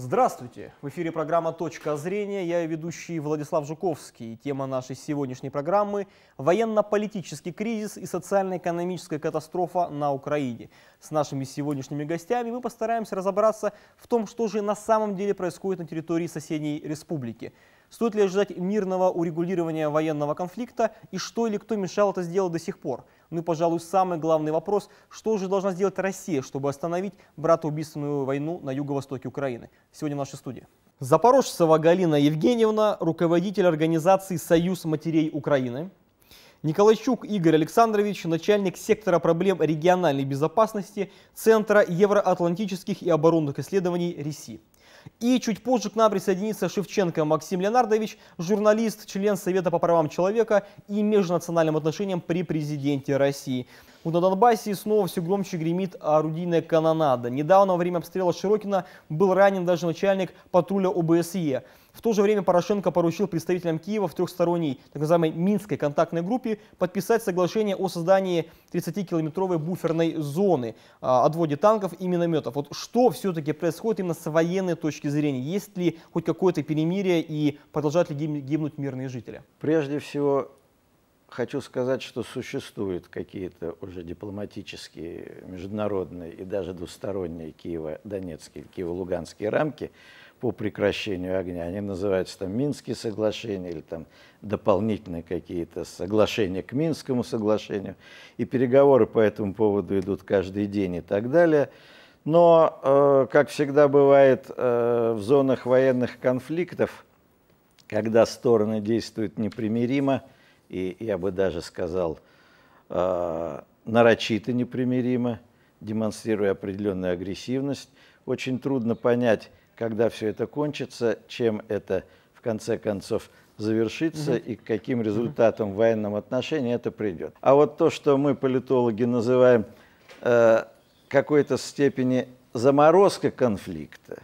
Здравствуйте! В эфире программа «Точка зрения». Я ведущий Владислав Жуковский. Тема нашей сегодняшней программы – военно-политический кризис и социально-экономическая катастрофа на Украине. С нашими сегодняшними гостями мы постараемся разобраться в том, что же на самом деле происходит на территории соседней республики. Стоит ли ожидать мирного урегулирования военного конфликта и что или кто мешал это сделать до сих пор – ну и, пожалуй, самый главный вопрос, что же должна сделать Россия, чтобы остановить братоубийственную войну на юго-востоке Украины? Сегодня в нашей студии. Запорожцева Галина Евгеньевна, руководитель организации «Союз матерей Украины». Николайчук Игорь Александрович, начальник сектора проблем региональной безопасности Центра евроатлантических и оборонных исследований РИСИ. И чуть позже к нам присоединится Шевченко Максим Леонардович, журналист, член Совета по правам человека и межнациональным отношениям при президенте России. Вот на Донбассе снова все громче гремит орудийная канонада. Недавно во время обстрела Широкина был ранен даже начальник патруля ОБСЕ. В то же время Порошенко поручил представителям Киева в трехсторонней, так называемой Минской контактной группе, подписать соглашение о создании 30-километровой буферной зоны, а, отводе танков и минометов. Вот что все-таки происходит именно с военной точки зрения? Есть ли хоть какое-то перемирие и продолжают ли гибнуть мирные жители? Прежде всего, хочу сказать, что существуют какие-то уже дипломатические, международные и даже двусторонние Киево-Донецкие, Киево-Луганские рамки по прекращению огня. Они называются там Минские соглашения или там дополнительные какие-то соглашения к Минскому соглашению. И переговоры по этому поводу идут каждый день и так далее. Но, э, как всегда бывает э, в зонах военных конфликтов, когда стороны действуют непримиримо – и, я бы даже сказал, э, нарочито непримиримо, демонстрируя определенную агрессивность. Очень трудно понять, когда все это кончится, чем это в конце концов завершится угу. и к каким результатам угу. в военном отношении это придет. А вот то, что мы, политологи, называем э, какой-то степени заморозка конфликта,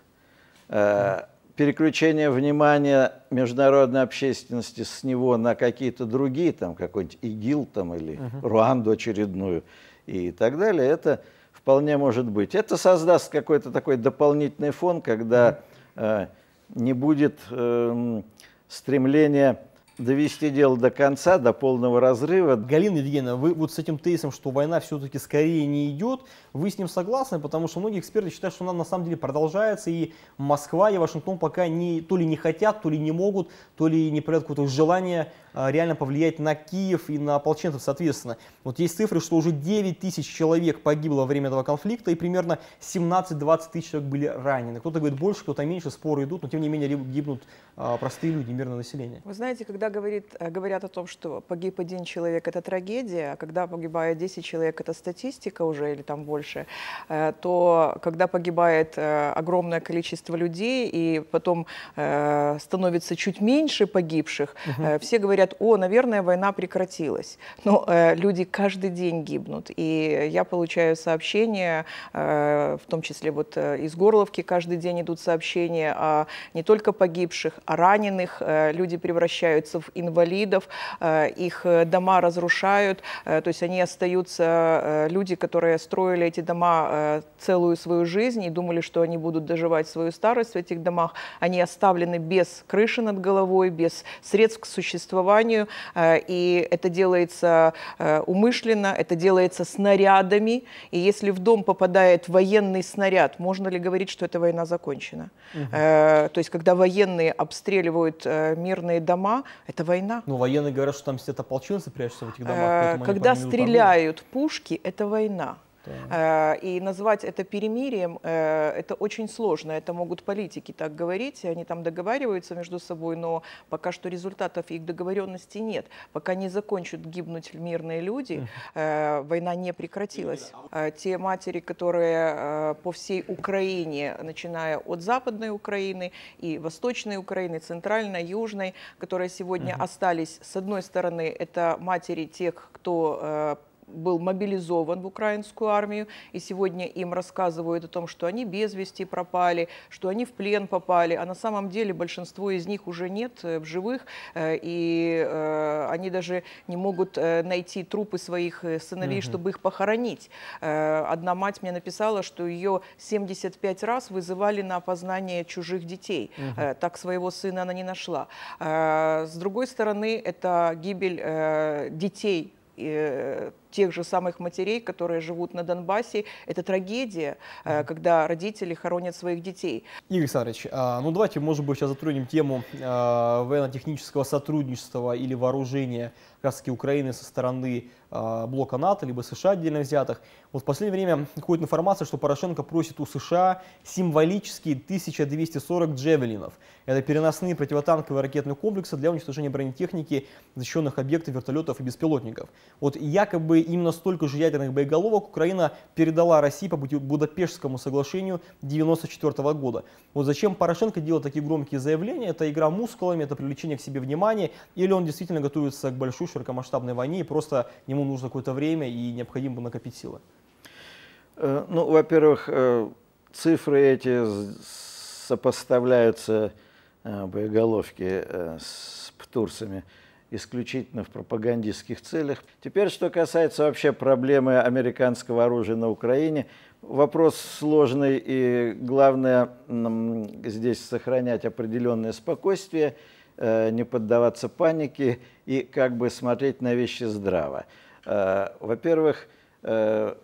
э, переключение внимания международной общественности с него на какие-то другие, там какой-нибудь ИГИЛ там, или Uh -huh. Руанду очередную и так далее, это вполне может быть. Это создаст какой-то такой дополнительный фон, когда Uh -huh. э, не будет э, стремления довести дело до конца, до полного разрыва. Галина Евгеньевна, вы вот с этим тезисом, что война все-таки скорее не идет, вы с ним согласны? Потому что многие эксперты считают, что она на самом деле продолжается, и Москва и Вашингтон пока не, то ли не хотят, то ли не могут, то ли не проявляют какое-то желание а, реально повлиять на Киев и на ополченцев, соответственно. Вот есть цифры, что уже 9 тысяч человек погибло во время этого конфликта, и примерно 17-20 тысяч человек были ранены. Кто-то говорит больше, кто-то меньше, споры идут, но тем не менее гибнут а, простые люди, мирное население. Вы знаете, когда когда говорит, э, говорят о том, что погиб один человек – это трагедия, а когда погибает 10 человек – это статистика уже или там больше, э, то когда погибает э, огромное количество людей и потом становится чуть меньше погибших, угу. все говорят, о, наверное, война прекратилась. Но люди каждый день гибнут. И я получаю сообщения, в том числе вот из Горловки каждый день идут сообщения о не только погибших, а раненых. Люди превращаются беженцев, инвалидов, э, их э, дома разрушают, э, то есть они остаются, люди, которые строили эти дома целую свою жизнь и думали, что они будут доживать свою старость в этих домах, они оставлены без крыши над головой, без средств к существованию, и это делается умышленно, это делается снарядами, и если в дом попадает военный снаряд, можно ли говорить, что эта война закончена? Угу. То есть, когда военные обстреливают мирные дома, это война. Ну, военные говорят, что там сидят ополченцы, прячутся в этих домах. Э, когда стреляют пушки, это война. Да. Э, и назвать это перемирием, э, это очень сложно. Это могут политики так говорить, они там договариваются между собой, но пока что результатов их договоренности нет. Пока не закончат гибнуть мирные люди, э, война не прекратилась. Те матери, которые по всей Украине, начиная от Западной Украины и Восточной Украины, Центральной, Южной, которые сегодня остались, с одной стороны, это матери тех, кто был мобилизован в украинскую армию, и сегодня им рассказывают о том, что они без вести пропали, что они в плен попали, а на самом деле большинство из них уже нет э, в живых, э, и э, они даже не могут найти трупы своих сыновей, угу. чтобы их похоронить. Одна мать мне написала, что ее 75 раз вызывали на опознание чужих детей. Угу. Так своего сына она не нашла. С другой стороны, это гибель детей тех же самых матерей, которые живут на Донбассе. Это трагедия, э, когда родители хоронят своих детей. Игорь Александрович, а, ну давайте, может быть, сейчас затронем тему а, военно-технического сотрудничества или вооружения как Украины со стороны а, блока НАТО, либо США отдельно взятых. Вот в последнее время ходит информация, что Порошенко просит у США символические 1240 джевелинов. Это переносные противотанковые ракетные комплексы для уничтожения бронетехники, защищенных объектов, вертолетов и беспилотников. Вот якобы именно столько же ядерных боеголовок Украина передала России по Будапештскому соглашению 1994 -го года. Вот зачем Порошенко делал такие громкие заявления? Это игра мускулами, это привлечение к себе внимания, или он действительно готовится к большой широкомасштабной войне, и просто ему нужно какое-то время и необходимо накопить силы? Э, ну, во-первых, э, цифры эти сопоставляются э, боеголовки с птурсами исключительно в пропагандистских целях. Теперь, что касается вообще проблемы американского оружия на Украине, вопрос сложный, и главное здесь сохранять определенное спокойствие, э, не поддаваться панике и как бы смотреть на вещи здраво. Э, во-первых, э,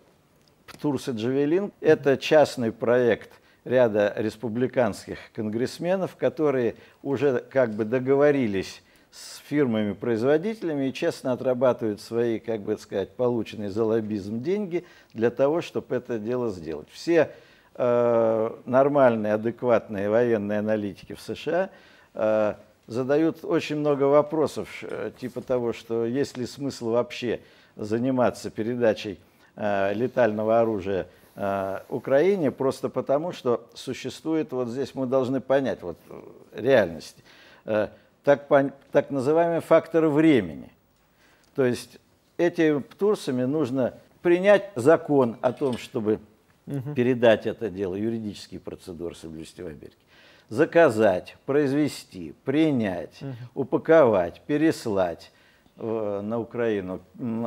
Турса Джавелин – это частный проект ряда республиканских конгрессменов, которые уже как бы договорились с фирмами-производителями и честно отрабатывают свои, как бы сказать, полученные за лоббизм деньги для того, чтобы это дело сделать. Все э, нормальные, адекватные военные аналитики в США э, задают очень много вопросов, э, типа того, что есть ли смысл вообще заниматься передачей э, летального оружия э, Украине просто потому, что существует, вот здесь мы должны понять вот э, реальность так, так называемые факторы времени. То есть этими птурсами нужно принять закон о том, чтобы угу. передать это дело, юридические процедуры соблюсти в Америке. Заказать, произвести, принять, угу. упаковать, переслать, Э, на Украину,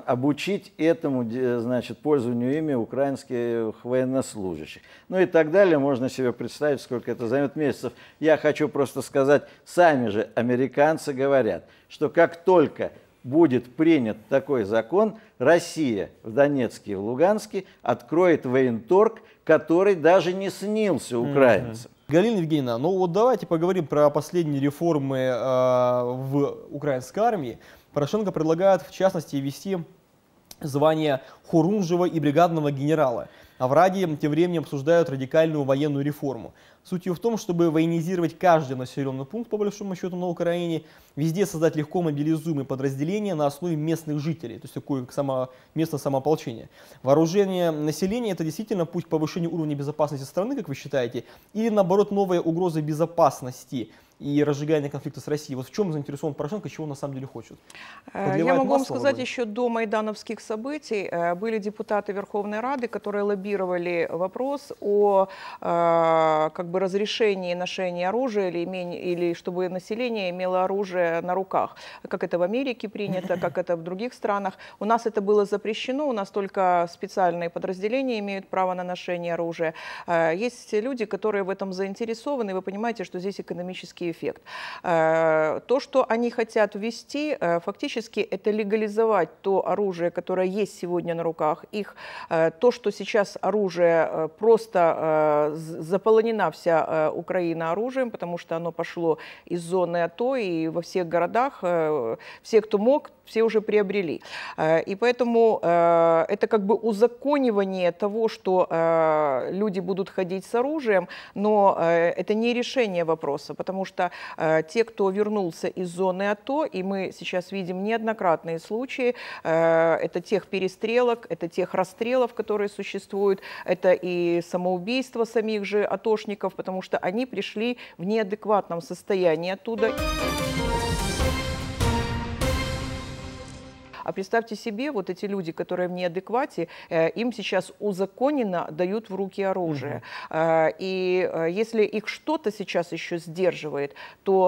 обучить этому, значит, пользованию ими украинских военнослужащих. Ну и так далее, можно себе представить, сколько это займет месяцев. Я хочу просто сказать, сами же американцы говорят, что как только будет принят такой закон, Россия в Донецке и в Луганске откроет военторг, который даже не снился украинцам. Галина Евгеньевна, ну вот давайте поговорим про последние реформы э, в украинской армии. Порошенко предлагает, в частности, ввести звание Хурунжева и бригадного генерала. А в Раде тем временем обсуждают радикальную военную реформу. Суть ее в том, чтобы военизировать каждый населенный пункт, по большому счету, на Украине, везде создать легко мобилизуемые подразделения на основе местных жителей, то есть такое само, местное самоополчение. Вооружение населения – это действительно путь к повышению уровня безопасности страны, как вы считаете, или наоборот новая угроза безопасности и разжигание конфликта с Россией. Вот в чем заинтересован Порошенко, чего он на самом деле хочет? Э, Подливает Я могу вам сказать, еще до майдановских событий э, были депутаты Верховной Рады, которые лоббировали вопрос о э, как бы разрешении ношения оружия или, имени, или чтобы население имело оружие на руках. Как это в Америке принято, как это в других странах. У нас это было запрещено, у нас только специальные подразделения имеют право на ношение оружия. Есть люди, которые в этом заинтересованы, вы понимаете, что здесь экономические эффект. Э, то, что они хотят ввести, э, фактически это легализовать то оружие, которое есть сегодня на руках их, э, то, что сейчас оружие просто заполнена вся Украина оружием, потому что оно пошло из зоны АТО и во всех городах, все, кто мог, все уже приобрели. И поэтому это как бы узаконивание того, что люди будут ходить с оружием, но это не решение вопроса, потому что что э, те, кто вернулся из зоны АТО, и мы сейчас видим неоднократные случаи, э, это тех перестрелок, это тех расстрелов, которые существуют, это и самоубийство самих же атошников, потому что они пришли в неадекватном состоянии оттуда. А представьте себе, вот эти люди, которые в неадеквате, э, им сейчас узаконенно дают в руки оружие. Э, и э, если их что-то сейчас еще сдерживает, то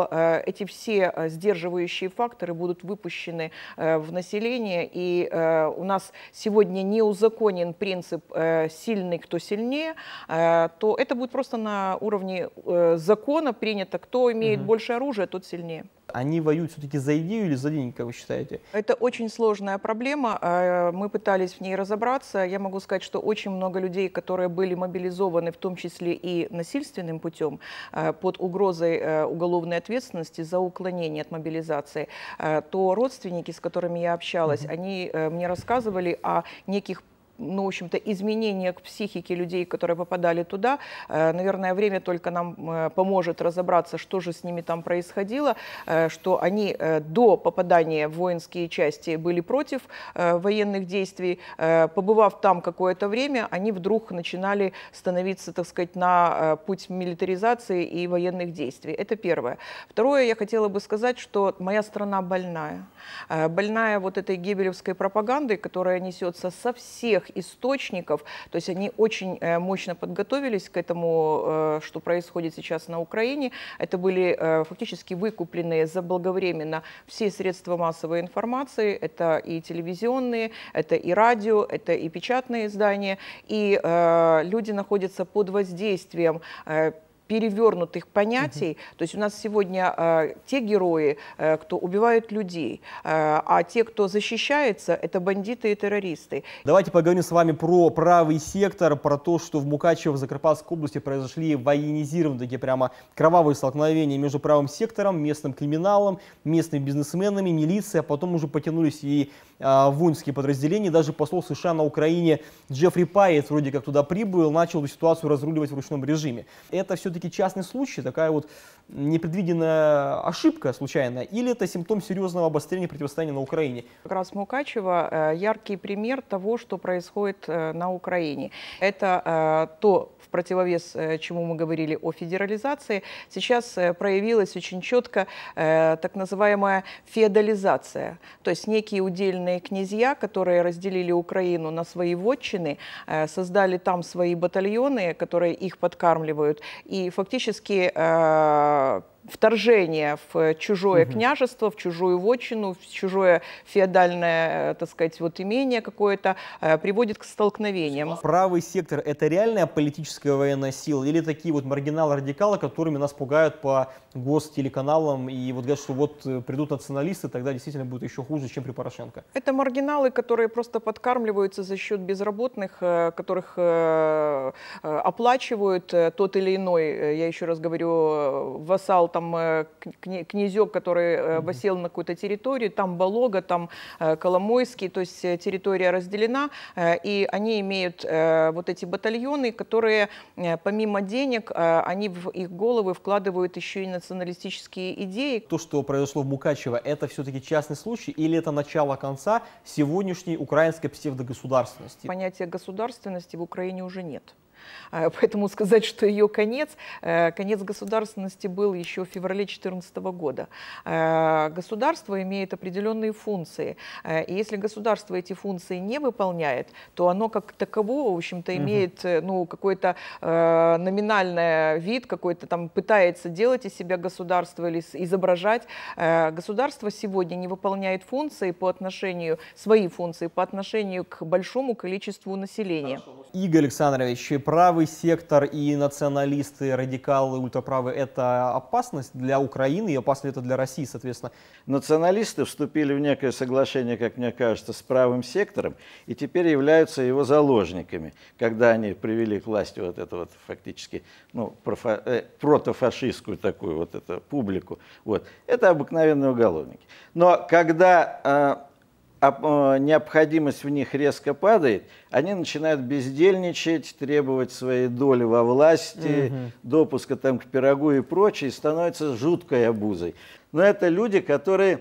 эти все сдерживающие факторы будут выпущены в население. И у нас сегодня не узаконен принцип «сильный, кто сильнее», то это будет просто на уровне закона принято, кто имеет mm больше оружия, тот сильнее они воюют все-таки за идею или за деньги, как вы считаете? Это очень сложная проблема. А, мы пытались в ней разобраться. Я могу сказать, что очень много людей, которые были мобилизованы, в том числе и насильственным путем, а, под угрозой а, уголовной ответственности за уклонение от мобилизации, то родственники, с которыми я общалась, mm -hmm. они э, мне рассказывали о неких ну, в общем-то, изменения к психике людей, которые попадали туда. Э, наверное, время только нам э, поможет разобраться, что же с ними там происходило, э, что они до попадания в воинские части были против военных действий. Побывав там какое-то время, они вдруг начинали становиться, так сказать, на путь милитаризации и военных действий. Это первое. Второе, я хотела бы сказать, что моя страна больная. Больная вот этой гебелевской пропагандой, которая несется со всех всех источников. То есть они очень э, мощно подготовились к этому, э, что происходит сейчас на Украине. Это были э, фактически выкупленные заблаговременно все средства массовой информации. Это и телевизионные, это и радио, это и печатные издания. И люди находятся под воздействием перевернутых понятий. Угу. То есть у нас сегодня э, те герои, э, кто убивает людей, э, а те, кто защищается, это бандиты и террористы. Давайте поговорим с вами про правый сектор, про то, что в Мукачево, в Закарпатской области произошли военизированные такие прямо кровавые столкновения между правым сектором, местным криминалом, местными бизнесменами, милицией, а потом уже потянулись и а, в Унские подразделения. Даже посол США на Украине Джеффри Пайет вроде как туда прибыл, начал эту ситуацию разруливать в ручном режиме. Это все-таки частный случай, такая вот непредвиденная ошибка случайная, или это симптом серьезного обострения противостояния на Украине? Как раз Мукачева э, яркий пример того, что происходит э, на Украине. Это э, то, в противовес чему мы говорили о федерализации, сейчас проявилась очень четко так называемая феодализация, то есть некие удельные отдельные князья, которые разделили Украину на свои вотчины, э, создали там свои батальоны, которые их подкармливают. И фактически э, вторжение в чужое угу. княжество, в чужую вотчину, в чужое феодальное, э, так сказать, вот имение какое-то, э, приводит к столкновениям. Правый сектор — это реальная политическая военная сила или такие вот маргиналы-радикалы, которыми нас пугают по гостелеканалам и вот говорят, что вот э, придут националисты, тогда действительно будет еще хуже, чем при Порошенко? Это маргиналы, которые просто подкармливаются за счет безработных, которых оплачивают тот или иной, я еще раз говорю, вассал там э, князек, который э, осел на какую то территорию, там Болога, там э, Коломойский, то есть территория разделена, и они имеют вот эти батальоны, которые помимо денег, они в их головы вкладывают еще и националистические идеи. То, что произошло в Мукачево, это все-таки частный случай или это начало конца сегодняшней украинской псевдогосударственности? Понятия государственности в Украине уже нет. А, поэтому сказать, что ее конец, э, конец государственности был еще в феврале 2014 года. Э, государство имеет определенные функции. Э, и если государство эти функции не выполняет, то оно как таково, в общем-то, имеет ну, какой-то номинальный вид, какой-то там пытается делать из себя государство или изображать. Государство сегодня не выполняет функции по отношению, свои функции по отношению к большому количеству населения. Игорь Александрович, про правый сектор и националисты, радикалы, ультраправые это опасность для Украины и опасность это для России, соответственно? Националисты вступили в некое соглашение, как мне кажется, с правым сектором и теперь являются его заложниками, когда они привели к власти вот эту вот фактически ну, профа, э, протофашистскую такую вот эту публику. Вот. Это обыкновенные уголовники. Но когда э, Э, необходимость в них резко падает, они начинают бездельничать, требовать своей доли во власти, угу. допуска там к пирогу и прочее, и становятся жуткой обузой. Но это люди, которые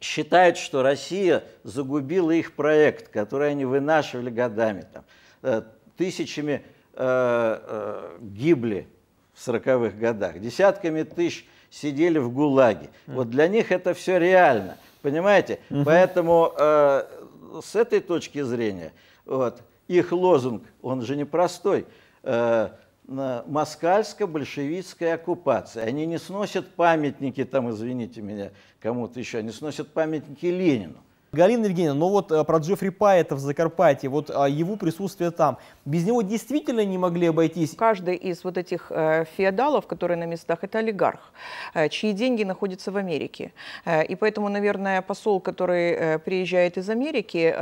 считают, что Россия загубила их проект, который они вынашивали годами, там, э, тысячами э, э, гибли в 40-х годах, десятками тысяч сидели в ГУЛАГе. Вот для них это все реально. Понимаете? Угу. Поэтому э, с этой точки зрения вот, их лозунг, он же непростой, э, москальско-большевистская оккупация. Они не сносят памятники, там, извините меня, кому-то еще, они сносят памятники Ленину. Галина Евгеньевна, но ну вот э, про Джеффри Пайета в Закарпатье, вот а, его присутствие там, без него действительно не могли обойтись? Каждый из вот этих э, феодалов, которые на местах, это олигарх, э, чьи деньги находятся в Америке. И поэтому, наверное, посол, который приезжает из Америки,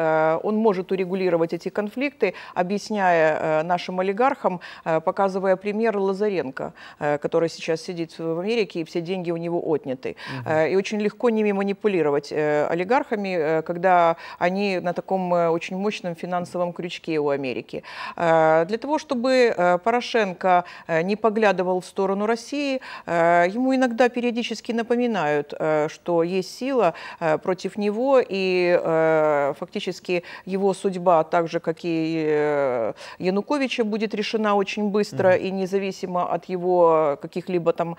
он может урегулировать эти конфликты, объясняя нашим олигархам, показывая пример Лазаренко, который сейчас сидит в Америке, и все деньги у него отняты. Угу. И очень легко ними манипулировать олигархами, когда они на таком э, очень мощном финансовом крючке у Америки. Э, для того, чтобы э, Порошенко не поглядывал в сторону России, ему иногда периодически напоминают, что есть сила против него, и фактически его судьба, так же, как и Януковича, будет решена очень быстро mm -hmm. и независимо от его каких-либо там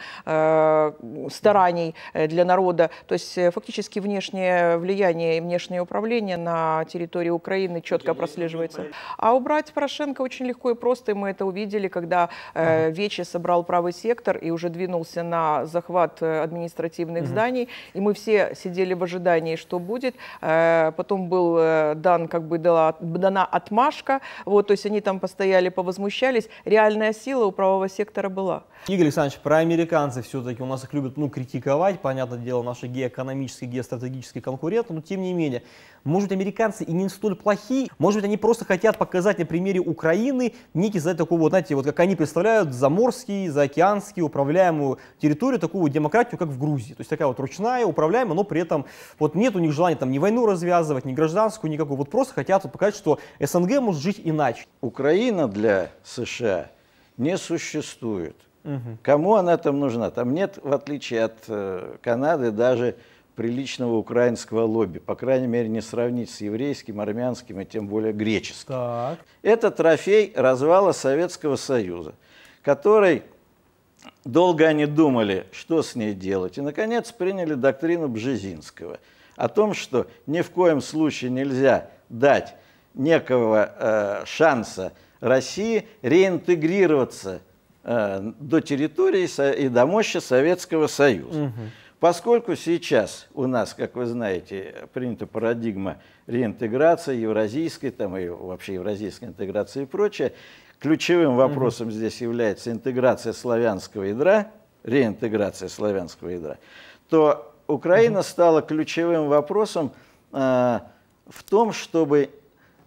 стараний для народа. То есть фактически внешнее влияние внешнее управление на территории Украины четко прослеживается. А убрать Порошенко очень легко и просто, и мы это увидели, когда э, Вечи собрал правый сектор и уже двинулся на захват э, административных угу. зданий, и мы все сидели в ожидании, что будет. Э, потом был э, дан, как бы дала, дана отмашка, вот, то есть они там постояли, повозмущались. Реальная сила у правого сектора была. Игорь Александрович, про американцев все-таки у нас их любят ну, критиковать, понятное дело, наши геоэкономические, геостратегические конкуренты, но тем не не менее. Может быть, американцы и не столь плохи. может быть, они просто хотят показать на примере Украины некий, знаете, такой вот, знаете, вот как они представляют заморский, заокеанский, управляемую территорию, такую демократию, как в Грузии. То есть такая вот ручная, управляемая, но при этом вот нет у них желания там ни войну развязывать, ни гражданскую, никакую. Вот просто хотят вот показать, что СНГ может жить иначе. Украина для США не существует. Угу. Кому она там нужна? Там нет, в отличие от э, Канады, даже приличного украинского лобби, по крайней мере, не сравнить с еврейским, армянским и тем более греческим. Так. Это трофей развала Советского Союза, который долго они думали, что с ней делать, и, наконец, приняли доктрину Бжезинского о том, что ни в коем случае нельзя дать некого э, шанса России реинтегрироваться э, до территории и до мощи Советского Союза. Угу. Поскольку сейчас у нас, как вы знаете, принята парадигма реинтеграции, евразийской, там и вообще евразийской интеграции и прочее, ключевым вопросом угу. здесь является интеграция славянского ядра, реинтеграция славянского ядра, то Украина угу. стала ключевым вопросом э, в том, чтобы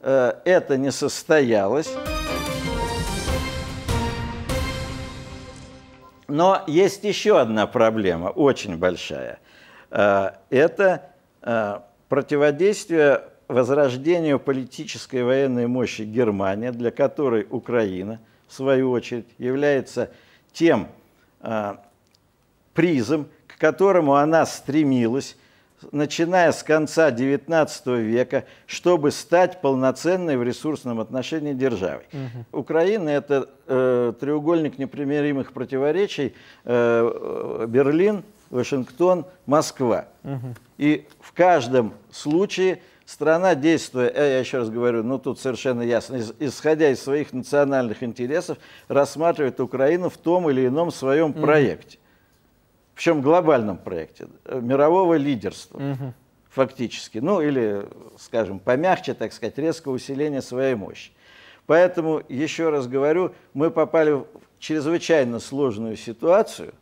э, это не состоялось. Но есть еще одна проблема, очень большая. Э, это э, противодействие возрождению политической и военной мощи Германии, для которой Украина, в свою очередь, является тем э, призом, к которому она стремилась начиная с конца XIX века, чтобы стать полноценной в ресурсном отношении державой. Угу. Украина – это э, треугольник непримиримых противоречий э, Берлин, Вашингтон, Москва. Угу. И в каждом случае страна, действуя, э, я еще раз говорю, ну тут совершенно ясно, исходя из своих национальных интересов, рассматривает Украину в том или ином своем угу. проекте причем глобальном проекте, э, мирового лидерства угу. фактически, ну или, скажем, помягче, так сказать, резкое усиление своей мощи. Поэтому, еще раз говорю, мы попали в чрезвычайно сложную ситуацию.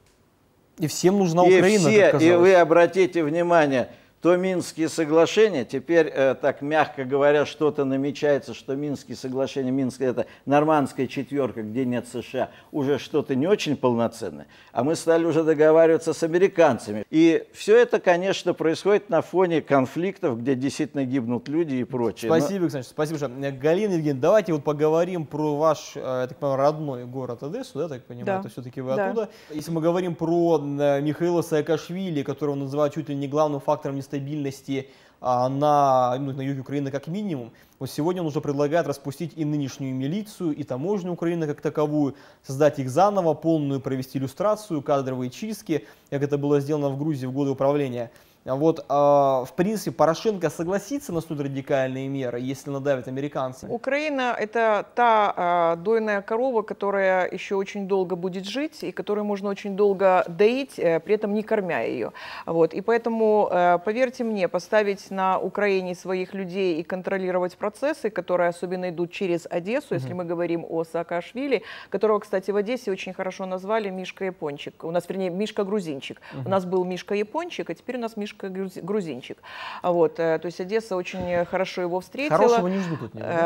И всем нужна и Украина, все, И вы обратите внимание, то Минские соглашения, теперь, э, так мягко говоря, что-то намечается, что Минские соглашения, Минск это нормандская четверка, где нет США, уже что-то не очень полноценное, а мы стали уже договариваться с американцами. И все это, конечно, происходит на фоне конфликтов, где действительно гибнут люди и прочее. Спасибо, Но... Александр, спасибо что э, Галина Евгеньевна, давайте вот поговорим про ваш, э, я так понимаю, родной город Одессу, да, так понимаю, да. это все-таки вы да. оттуда. Если мы говорим про Михаила Саакашвили, которого называют чуть ли не главным фактором нестабильности, стабильности а, на, ну, на юге Украины как минимум. Вот сегодня он уже предлагает распустить и нынешнюю милицию, и таможню Украины как таковую, создать их заново, полную провести иллюстрацию, кадровые чистки, как это было сделано в Грузии в годы управления. Вот, э, в принципе, Порошенко согласится на суд радикальные меры, если надавит американцы? Украина – это та э, дойная корова, которая еще очень долго будет жить, и которую можно очень долго доить, э, при этом не кормя ее. Вот, и поэтому, э, поверьте мне, поставить на Украине своих людей и контролировать процессы, которые особенно идут через Одессу, угу. если мы говорим о Саакашвили, которого, кстати, в Одессе очень хорошо назвали Мишка Япончик. У нас, вернее, Мишка Грузинчик. Угу. У нас был Мишка Япончик, а теперь у нас Мишка немножко грузинчик. Вот, э, то есть Одесса очень хорошо его встретила. Хорошего не ждут от него, да?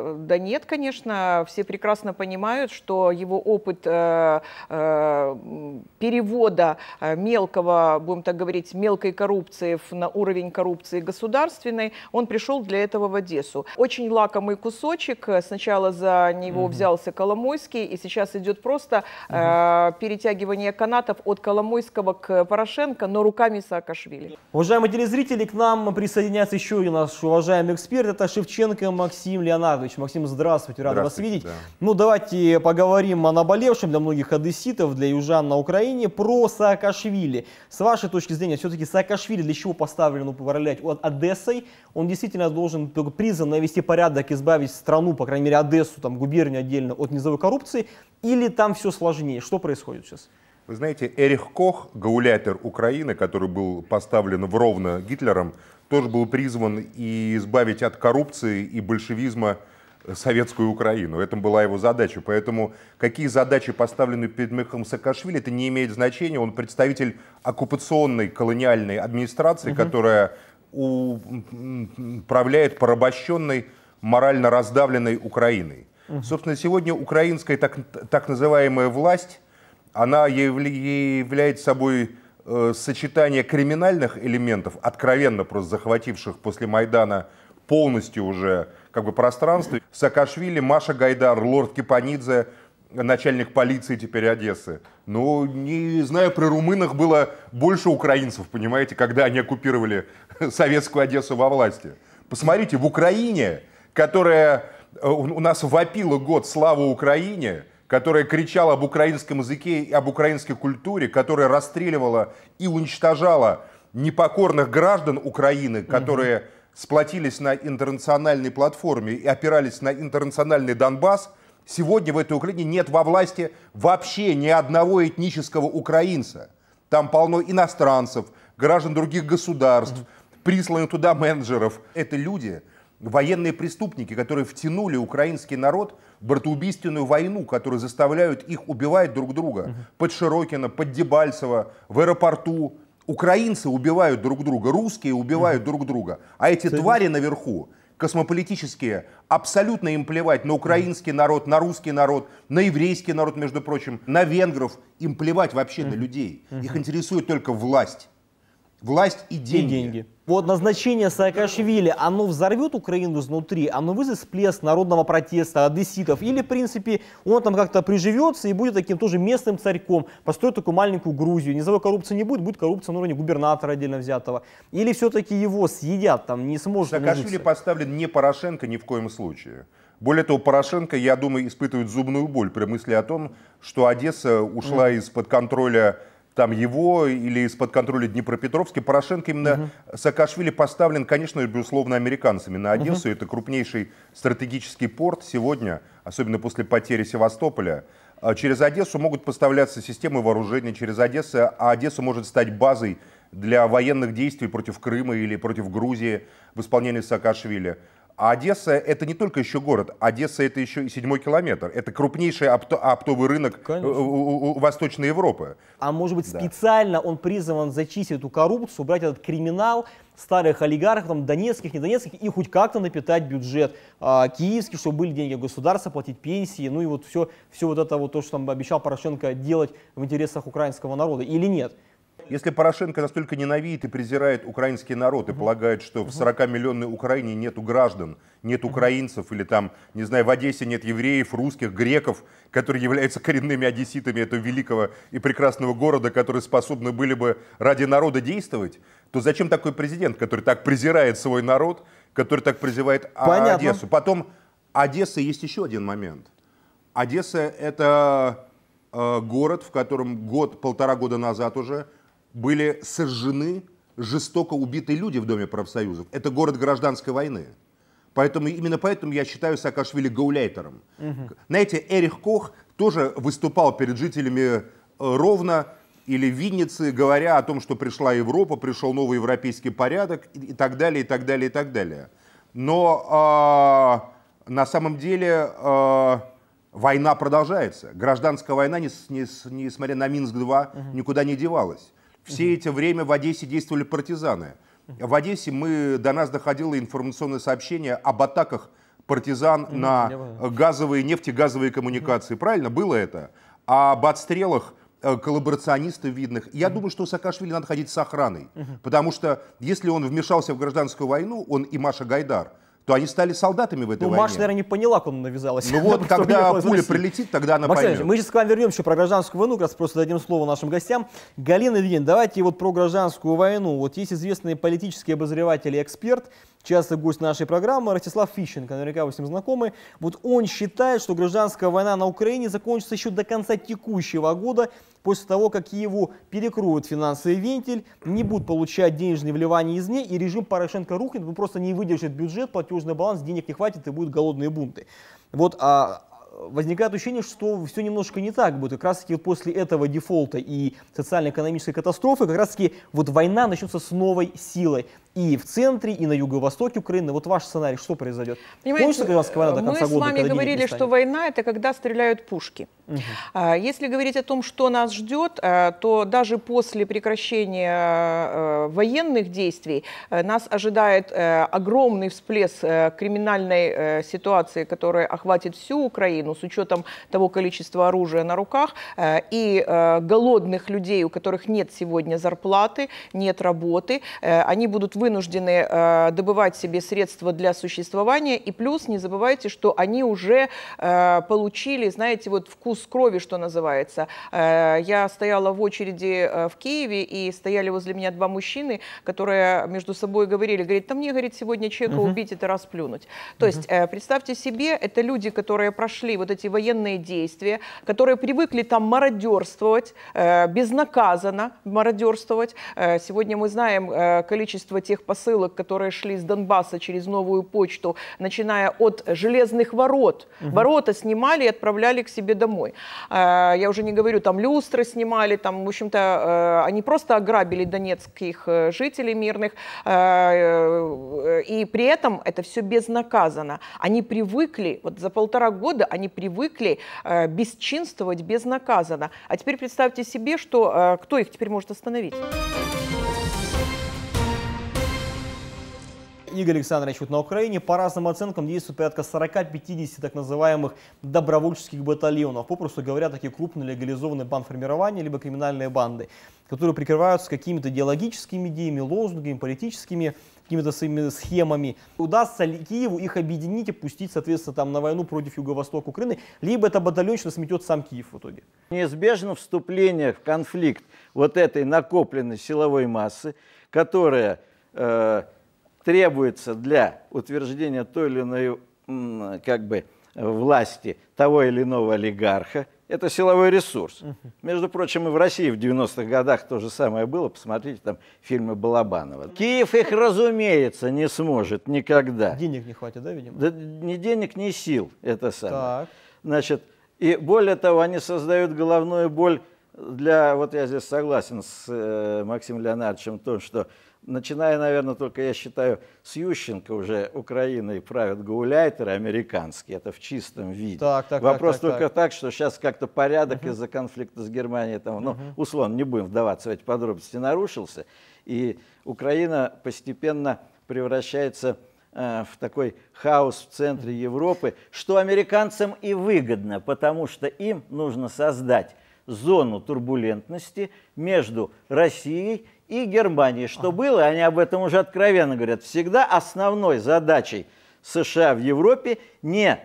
Э, да нет, конечно. Все прекрасно понимают, что его опыт э, перевода мелкого, будем так говорить, мелкой коррупции на уровень коррупции государственной, он пришел для этого в Одессу. Очень лакомый кусочек. Сначала за него угу. взялся Коломойский, и сейчас идет просто угу. перетягивание канатов от Коломойского к Порошенко, но руками Саакашвили. Уважаемые телезрители, к нам присоединяется еще и наш уважаемый эксперт, это Шевченко Максим Леонардович. Максим, здравствуйте, рад здравствуйте, вас видеть. Да. Ну, давайте поговорим о наболевшем для многих одесситов, для южан на Украине, про Саакашвили. С вашей точки зрения, все-таки Саакашвили для чего поставлен управлять ну, от Одессой? Он действительно должен, призван навести порядок, избавить страну, по крайней мере, Одессу, там, губернию отдельно от низовой коррупции, или там все сложнее? Что происходит сейчас? Вы знаете, Эрих Кох, гаулятер Украины, который был поставлен в ровно Гитлером, тоже был призван и избавить от коррупции и большевизма советскую Украину. Это была его задача. Поэтому какие задачи поставлены перед Михаилом Саакашвили, это не имеет значения. Он представитель оккупационной колониальной администрации, угу. которая управляет порабощенной, морально раздавленной Украиной. Угу. Собственно, сегодня украинская так, так называемая власть она является собой э, сочетание криминальных элементов, откровенно просто захвативших после Майдана полностью уже как бы пространство. Саакашвили, Маша Гайдар, лорд Кипанидзе, начальник полиции теперь Одессы. Ну, не знаю, при румынах было больше украинцев, понимаете, когда они оккупировали советскую Одессу во власти. Посмотрите, в Украине, которая э, у нас вопила год славу Украине, которая кричала об украинском языке и об украинской культуре, которая расстреливала и уничтожала непокорных граждан Украины, которые угу. сплотились на интернациональной платформе и опирались на интернациональный Донбасс, сегодня в этой Украине нет во власти вообще ни одного этнического украинца. Там полно иностранцев, граждан других государств, угу. присланных туда менеджеров. Это люди, военные преступники, которые втянули украинский народ в братоубийственную войну, которые заставляют их убивать друг друга под Широкино, под Дебальцево, в аэропорту. Украинцы убивают друг друга, русские убивают друг друга. А эти твари наверху, космополитические, абсолютно им плевать на украинский народ, на русский народ, на еврейский народ, между прочим, на венгров. Им плевать вообще на людей. Их интересует только власть. Власть и деньги. И деньги. Вот назначение Саакашвили, оно взорвет Украину изнутри, оно вызовет всплеск народного протеста, одесситов, или, в принципе, он там как-то приживется и будет таким тоже местным царьком, построит такую маленькую Грузию, низовой коррупции не будет, будет коррупция на уровне губернатора отдельно взятого, или все-таки его съедят, там не сможет Саакашвили нажиться. поставлен не Порошенко ни в коем случае. Более того, Порошенко, я думаю, испытывает зубную боль при мысли о том, что Одесса ушла mm. из-под контроля там его или из-под контроля Днепропетровска. Порошенко именно угу. Uh-huh. Саакашвили поставлен, конечно, безусловно, американцами на Одессу. Uh-huh. Это крупнейший стратегический порт сегодня, особенно после потери Севастополя. А через Одессу могут поставляться системы вооружения, через Одессу, а Одесса может стать базой для военных действий против Крыма или против Грузии в исполнении Саакашвили. А Одесса это не только еще город, Одесса это еще и седьмой километр. Это крупнейший опто оптовый рынок э, Конечно. у у Восточной Европы. А может быть да. специально он призван зачистить эту коррупцию, убрать этот криминал старых олигархов, там, донецких, не Донецких и хоть как-то напитать бюджет а, киевский, чтобы были деньги государства, платить пенсии, ну и вот все, все вот это вот то, что там обещал Порошенко делать в интересах украинского народа, или нет? если Порошенко настолько ненавидит и презирает украинский народ и полагает, что в 40-миллионной Украине нет граждан, нет украинцев или там, не знаю, в Одессе нет евреев, русских, греков, которые являются коренными одесситами этого великого и прекрасного города, которые способны были бы ради народа действовать, то зачем такой президент, который так презирает свой народ, который так призывает а, Понятно. Одессу? Потом Одесса есть еще один момент. Одесса это э, город, в котором год, полтора года назад уже были сожжены жестоко убитые люди в Доме профсоюзов. Это город гражданской войны. Поэтому, именно поэтому я считаю Саакашвили гауляйтером. Угу. Знаете, Эрих Кох тоже выступал перед жителями э, Ровно или Винницы, говоря о том, что пришла Европа, пришел новый европейский порядок и, так далее, и так далее, и так далее. Но э, на самом деле э, война продолжается. Гражданская война, несмотря на Минск-2, угу. никуда не девалась. Все это время в Одессе действовали партизаны. В Одессе мы, до нас доходило информационное сообщение об атаках партизан на газовые, нефтегазовые коммуникации. Правильно? Было это? А об отстрелах э, коллаборационистов видных. Я думаю, что у Саакашвили надо ходить с охраной, потому что если он вмешался в гражданскую войну, он и Маша Гайдар – то они стали солдатами в этой ну, войне. Маша, наверное, не поняла, он навязалась. Ну вот, когда пуля прилетит, тогда она Максим, поймет. мы сейчас к вам вернемся про гражданскую войну, как раз просто дадим слово нашим гостям. Галина Ильин, давайте вот про гражданскую войну. Вот есть известный политический обозреватель и эксперт, частый гость нашей программы, Ростислав Фищенко, наверняка вы с ним знакомы. Вот он считает, что гражданская война на Украине закончится еще до конца текущего года, после того, как его перекроют финансовый вентиль, не будут получать денежные вливания из извне, и режим Порошенко рухнет, он просто не выдержит бюджет, платежный баланс, денег не хватит, и будут голодные бунты. Вот, а возникает ощущение, что все немножко не так будет. Как раз таки вот после этого дефолта и социально-экономической катастрофы как раз таки вот война начнется с новой силой и в центре, и на юго-востоке Украины. Вот ваш сценарий, что произойдет? Понимаете, Кончится гражданская война до конца года? Мы с вами говорили, что война – это когда стреляют пушки. Угу. Если говорить о том, что нас ждет, а, то даже после прекращения а, военных действий нас ожидает огромный всплеск криминальной ситуации, которая охватит всю Украину с учетом того количества оружия на руках и голодных людей, у которых нет сегодня зарплаты, нет работы. Они будут вы вынуждены э, добывать себе средства для существования. И плюс не забывайте, что они уже э, получили, знаете, вот вкус крови, что называется. Э, я стояла в очереди э, в Киеве, и стояли возле меня два мужчины, которые между собой говорили, говорит, там мне, говорит, сегодня человека угу. убить, это расплюнуть. То угу. есть, э, представьте себе, это люди, которые прошли вот эти военные действия, которые привыкли там мародерствовать, э, безнаказанно мародерствовать. Э, сегодня мы знаем э, количество тех тех посылок, которые шли с Донбасса через новую почту, начиная от железных ворот. Угу. Ворота снимали и отправляли к себе домой. А, я уже не говорю, там люстры снимали, там, в общем-то, э, они просто ограбили донецких э, жителей мирных, а, э, и при этом это все безнаказанно. Они привыкли, вот за полтора года они привыкли бесчинствовать безнаказанно. А теперь представьте себе, что кто их теперь может остановить? Игорь Александрович вот на Украине, по разным оценкам действует порядка 40-50 так называемых добровольческих батальонов. Попросту говоря, такие крупные легализованные бандформирования, либо криминальные банды, которые прикрываются какими-то идеологическими идеями, лозунгами, политическими какими-то своими схемами. Удастся ли Киеву их объединить и пустить, соответственно, там на войну против юго-востока Украины, либо это батальонщина сметет сам Киев в итоге? Неизбежно вступление в конфликт вот этой накопленной силовой массы, которая э, требуется для утверждения той или иной как бы, власти того или иного олигарха, это силовой ресурс. Между прочим, и в России в 90-х годах то же самое было. Посмотрите там фильмы Балабанова. Киев их, разумеется, не сможет никогда. Денег не хватит, да, видимо? Да, ни денег, ни сил, это самое. Так. Значит, и более того, они создают головную боль для... Вот я здесь согласен с э, Максимом Леонардовичем в том, что начиная, наверное, только, я считаю, с Ющенко уже Украиной правят гауляйтеры американские, это в чистом виде. Так, так, Вопрос так, так, только так. так, что сейчас как-то порядок угу. из-за конфликта с Германией, там, ну, условно, не будем вдаваться в эти подробности, нарушился, и Украина постепенно превращается э, в такой хаос в центре Европы, что американцам и выгодно, потому что им нужно создать зону турбулентности между Россией и Германии. Что ага. было, они об этом уже откровенно говорят, всегда основной задачей США в Европе не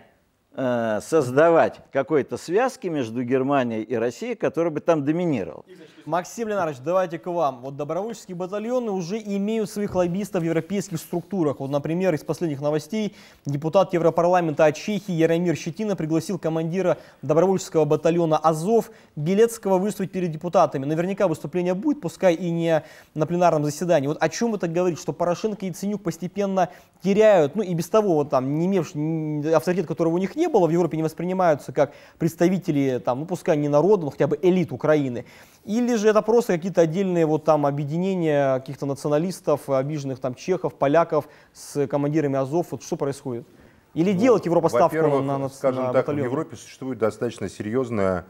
Э, создавать какой-то связки между Германией и Россией, который бы там доминировал. Максим Ленарович, давайте к вам. Вот добровольческие батальоны уже имеют своих лоббистов в европейских структурах. Вот, например, из последних новостей депутат Европарламента от Чехии Яромир Щетина пригласил командира добровольческого батальона «Азов» Белецкого выступить перед депутатами. Наверняка выступление будет, пускай и не на пленарном заседании. Вот о чем это говорит, что Порошенко и Ценюк постепенно теряют, ну и без того вот там не имевший авторитет, которого у них нет, не было, в Европе не воспринимаются как представители, там, ну пускай не народа, но хотя бы элит Украины. Или же это просто какие-то отдельные вот там объединения каких-то националистов, обиженных там чехов, поляков с командирами Азов, вот что происходит? Или ну, делать Европа ставку на, на скажем на так, в Европе существует достаточно серьезная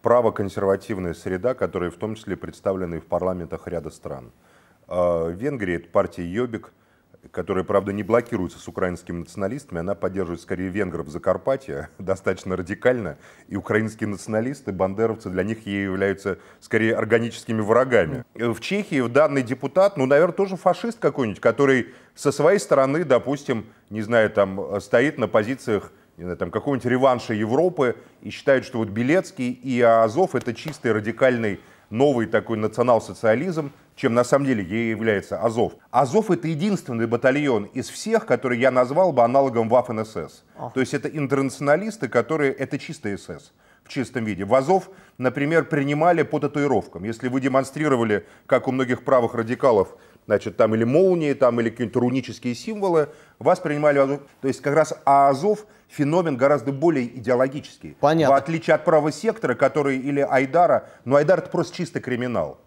правоконсервативная среда, которая в том числе представлена и в парламентах ряда стран. В а, Венгрии это партия Йобик, которая, правда, не блокируется с украинскими националистами, она поддерживает скорее венгров Закарпатья достаточно радикально, и украинские националисты, бандеровцы для них ей являются скорее органическими врагами. Э, в Чехии данный депутат, ну, наверное, тоже фашист какой-нибудь, который со своей стороны, допустим, не знаю, там э, стоит на позициях не знаю, там, какого-нибудь реванша Европы и считает, что вот Белецкий и Азов это чистый радикальный новый такой национал-социализм, чем на самом деле ей является Азов. Азов это единственный батальон из всех, который я назвал бы аналогом ВАФНСС. То есть это интернационалисты, которые это чисто СС в чистом виде. В Азов, например, принимали по татуировкам. Если вы демонстрировали, как у многих правых радикалов, значит, там или молнии, там или какие-нибудь рунические символы, вас принимали в Азов. То есть как раз а Азов феномен гораздо более идеологический. Понятно. В отличие от правого сектора, который или Айдара, но Айдар это просто чисто криминал.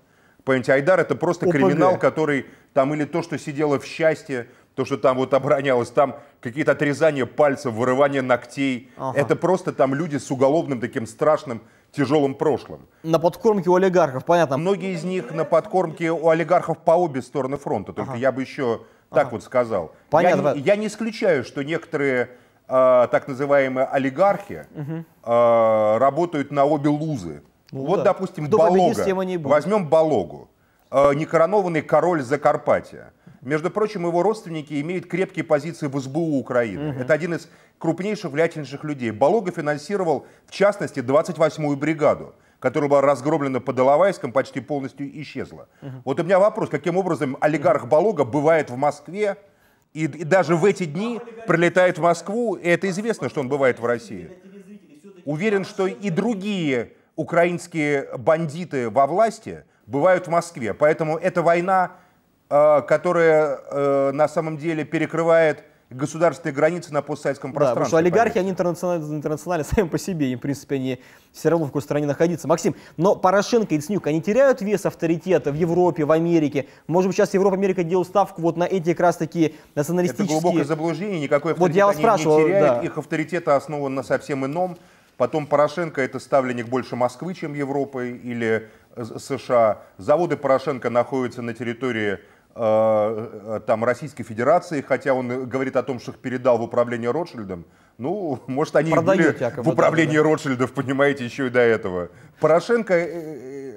Понимаете, Айдар это просто ОПГ. криминал, который там или то, что сидело в счастье, то, что там вот оборонялось, там какие-то отрезания пальцев, вырывание ногтей. Ага. Это просто там люди с уголовным таким страшным тяжелым прошлым. На подкормке у олигархов, понятно. Многие из них на подкормке у олигархов по обе стороны фронта, только ага. я бы еще ага. так вот сказал. Понятно. Я, я не исключаю, что некоторые э, так называемые олигархи э, работают на обе лузы. Ну, вот, да. допустим, Кто Балога. Победит, Возьмем Балогу. Э, некоронованный король Закарпатия. Между прочим, его родственники имеют крепкие позиции в СБУ Украины. Угу. Это один из крупнейших влиятельнейших людей. Балога финансировал, в частности, 28-ю бригаду которая была разгромлена под Иловайском, почти полностью исчезла. Угу. Вот у меня вопрос, каким образом олигарх Балога бывает в Москве, и, и даже в эти дни прилетает в Москву, и это известно, что он бывает в России. Уверен, что и другие украинские бандиты во власти бывают в Москве. Поэтому эта война, э, которая э, на самом деле перекрывает государственные границы на постсоветском да, пространстве. Потому что олигархи, они интернациональны, интернациональны сами по себе, им, в принципе, они все равно в какой стране находиться. Максим, но Порошенко и Цнюк, они теряют вес авторитета в Европе, в Америке? Может быть, сейчас Европа, Америка делают ставку вот на эти как раз таки националистические... Это глубокое заблуждение, никакой авторитет вот я вас они спрашивал, не да. их авторитет основан на совсем ином. Потом Порошенко это ставленник больше Москвы, чем Европы или э, США. Заводы Порошенко находятся на территории Э, там, Российской Федерации, хотя он говорит о том, что их передал в управление Ротшильдом. Ну, может, они Продает, были якобы, в управлении да, да. Ротшильдов, понимаете, еще и до этого. Порошенко, э,